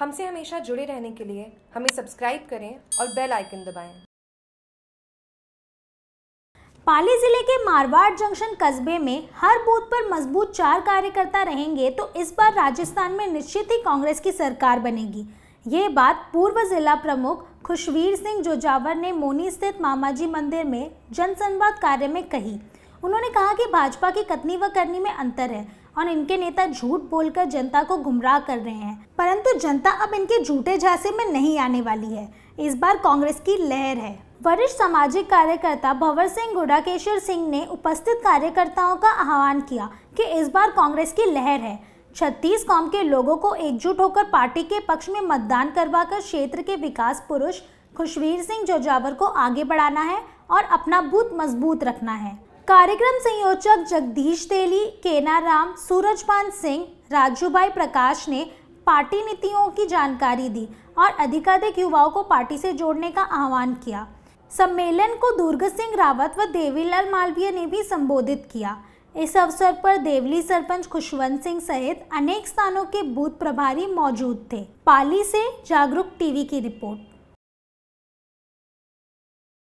हमसे हमेशा जुड़े रहने के लिए हमें सब्सक्राइब करें और बेल आइकन दबाएं। पाली जिले के मारवाड़ जंक्शन कस्बे में हर बूथ पर मजबूत चार कार्यकर्ता रहेंगे तो इस बार राजस्थान में निश्चित ही कांग्रेस की सरकार बनेगी ये बात पूर्व जिला प्रमुख खुशवीर सिंह जोजावर ने मोनी स्थित मामाजी मंदिर में जनसंवाद कार्य में कही उन्होंने कहा कि भाजपा की कतनी व करनी में अंतर है और इनके नेता झूठ बोलकर जनता को गुमराह कर रहे हैं परंतु जनता अब इनके झूठे झांसे में नहीं आने वाली है इस बार कांग्रेस की लहर है वरिष्ठ सामाजिक कार्यकर्ता भंवर सिंह गुडाकेश्वर सिंह ने उपस्थित कार्यकर्ताओं का आह्वान किया कि इस बार कांग्रेस की लहर है छत्तीस कौम के लोगों को एकजुट होकर पार्टी के पक्ष में मतदान करवाकर क्षेत्र के विकास पुरुष खुशवीर सिंह जोजावर को आगे बढ़ाना है और अपना बूथ मजबूत रखना है कार्यक्रम संयोजक जगदीश તેली केनाराम सूरजपान सिंह राजूभाई प्रकाश ने पार्टी नीतियों की जानकारी दी और अधिकाधिक युवाओं को पार्टी से जोड़ने का आह्वान किया सम्मेलन को दुर्ग सिंह रावत व देवीलाल मालवीय ने भी संबोधित किया इस अवसर पर देवली सरपंच खुशवंत सिंह सहित अनेक स्थानों के बूथ प्रभारी मौजूद थे पाली से जागरूक टीवी की रिपोर्ट